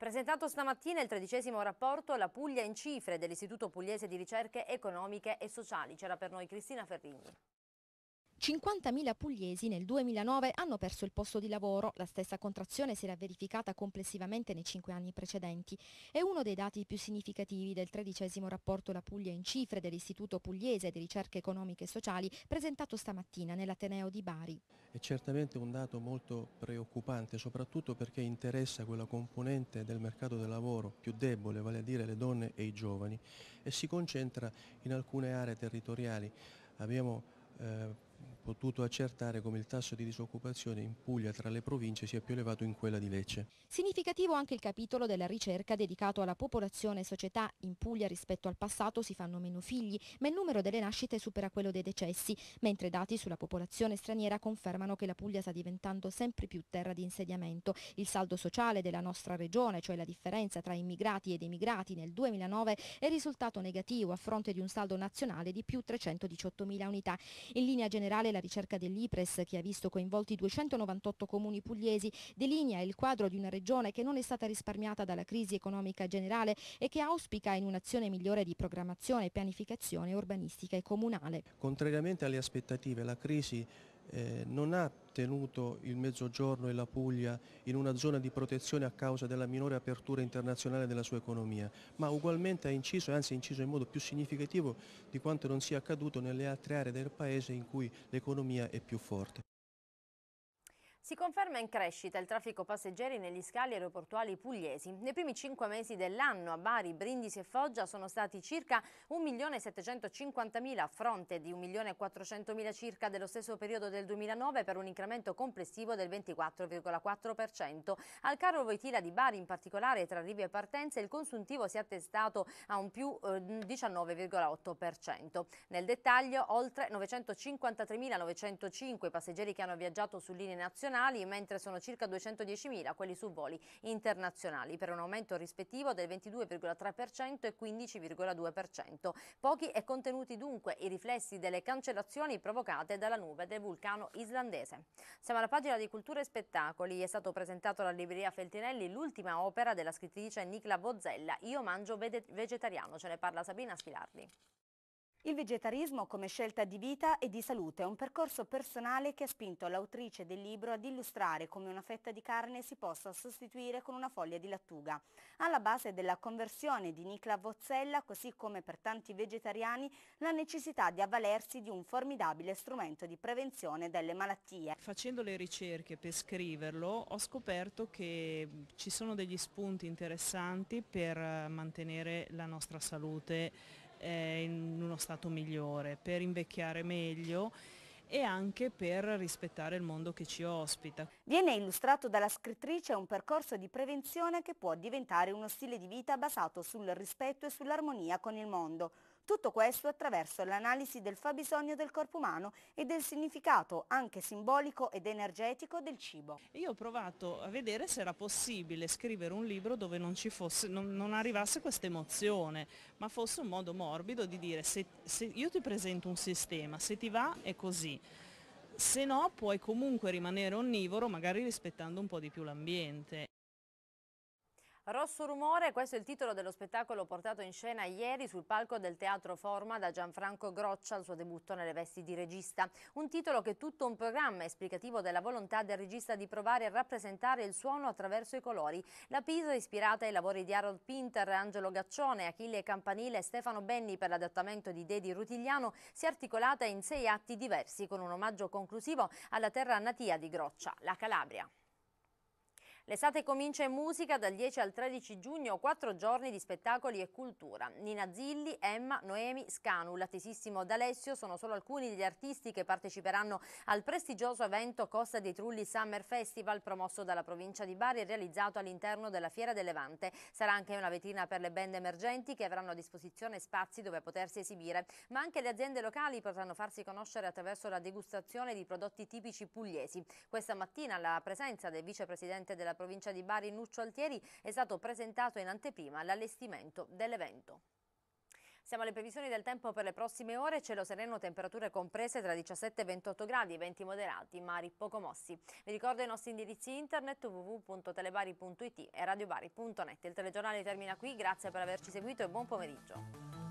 Presentato stamattina il tredicesimo rapporto La Puglia in cifre dell'Istituto Pugliese di Ricerche Economiche e Sociali. C'era per noi Cristina Ferrigni. 50.000 pugliesi nel 2009 hanno perso il posto di lavoro, la stessa contrazione si era verificata complessivamente nei cinque anni precedenti. È uno dei dati più significativi del tredicesimo rapporto La Puglia in cifre dell'Istituto Pugliese di Ricerche Economiche e Sociali presentato stamattina nell'Ateneo di Bari. È certamente un dato molto preoccupante, soprattutto perché interessa quella componente del mercato del lavoro più debole, vale a dire le donne e i giovani, e si concentra in alcune aree territoriali. Abbiamo eh, potuto accertare come il tasso di disoccupazione in Puglia tra le province sia più elevato in quella di Lecce. Significativo anche il capitolo della ricerca dedicato alla popolazione e società. In Puglia rispetto al passato si fanno meno figli, ma il numero delle nascite supera quello dei decessi, mentre dati sulla popolazione straniera confermano che la Puglia sta diventando sempre più terra di insediamento. Il saldo sociale della nostra regione, cioè la differenza tra immigrati ed emigrati nel 2009, è risultato negativo a fronte di un saldo nazionale di più 318.000 unità. In linea generale generale la ricerca dell'IPRES, che ha visto coinvolti 298 comuni pugliesi, delinea il quadro di una regione che non è stata risparmiata dalla crisi economica generale e che auspica in un'azione migliore di programmazione, pianificazione urbanistica e comunale. Contrariamente alle aspettative, la crisi eh, non ha tenuto il Mezzogiorno e la Puglia in una zona di protezione a causa della minore apertura internazionale della sua economia, ma ugualmente ha inciso, e anzi ha inciso in modo più significativo di quanto non sia accaduto nelle altre aree del Paese in cui l'economia è più forte. Si conferma in crescita il traffico passeggeri negli scali aeroportuali pugliesi. Nei primi cinque mesi dell'anno a Bari, Brindisi e Foggia sono stati circa 1.750.000 a fronte di 1.400.000 circa dello stesso periodo del 2009 per un incremento complessivo del 24,4%. Al carro Voitila di Bari in particolare tra arrivi e partenze il consuntivo si è attestato a un più 19,8%. Eh, Nel dettaglio oltre 953.905 passeggeri che hanno viaggiato su linee nazionali nazionali, mentre sono circa 210.000 quelli su voli internazionali, per un aumento rispettivo del 22,3% e 15,2%. Pochi e contenuti dunque i riflessi delle cancellazioni provocate dalla nube del vulcano islandese. Siamo alla pagina di Cultura e Spettacoli. È stato presentato alla libreria Feltinelli l'ultima opera della scrittrice Nicola Bozzella, Io mangio vegetariano. Ce ne parla Sabina Schilardi. Il vegetarismo come scelta di vita e di salute è un percorso personale che ha spinto l'autrice del libro ad illustrare come una fetta di carne si possa sostituire con una foglia di lattuga. Alla base della conversione di Nicla Vozzella, così come per tanti vegetariani, la necessità di avvalersi di un formidabile strumento di prevenzione delle malattie. Facendo le ricerche per scriverlo ho scoperto che ci sono degli spunti interessanti per mantenere la nostra salute eh, in uno stato migliore, per invecchiare meglio e anche per rispettare il mondo che ci ospita. Viene illustrato dalla scrittrice un percorso di prevenzione che può diventare uno stile di vita basato sul rispetto e sull'armonia con il mondo, tutto questo attraverso l'analisi del fabbisogno del corpo umano e del significato anche simbolico ed energetico del cibo. Io ho provato a vedere se era possibile scrivere un libro dove non, fosse, non, non arrivasse questa emozione, ma fosse un modo morbido di dire se, se io ti presento un sistema, se ti va è così se no puoi comunque rimanere onnivoro magari rispettando un po' di più l'ambiente. Rosso Rumore, questo è il titolo dello spettacolo portato in scena ieri sul palco del Teatro Forma da Gianfranco Groccia al suo debutto nelle vesti di regista. Un titolo che è tutto un programma esplicativo della volontà del regista di provare a rappresentare il suono attraverso i colori. La Pisa è ispirata ai lavori di Harold Pinter, Angelo Gaccione, Achille Campanile e Stefano Benni per l'adattamento di Dedi Rutigliano si è articolata in sei atti diversi con un omaggio conclusivo alla terra natia di Groccia, la Calabria. L'estate comincia in musica dal 10 al 13 giugno, quattro giorni di spettacoli e cultura. Nina Zilli, Emma, Noemi, Scanu, l'attesissimo D'Alessio sono solo alcuni degli artisti che parteciperanno al prestigioso evento Costa dei Trulli Summer Festival promosso dalla provincia di Bari e realizzato all'interno della Fiera del Levante. Sarà anche una vetrina per le band emergenti che avranno a disposizione spazi dove potersi esibire, ma anche le aziende locali potranno farsi conoscere attraverso la degustazione di prodotti tipici pugliesi. Questa mattina la presenza del vicepresidente della provincia di Bari Nuccio Altieri è stato presentato in anteprima l'allestimento dell'evento. Siamo alle previsioni del tempo per le prossime ore, cielo sereno, temperature comprese tra 17 e 28 gradi, venti moderati, mari poco mossi. Vi ricordo i nostri indirizzi internet www.telebari.it e radiobari.net. Il telegiornale termina qui, grazie per averci seguito e buon pomeriggio.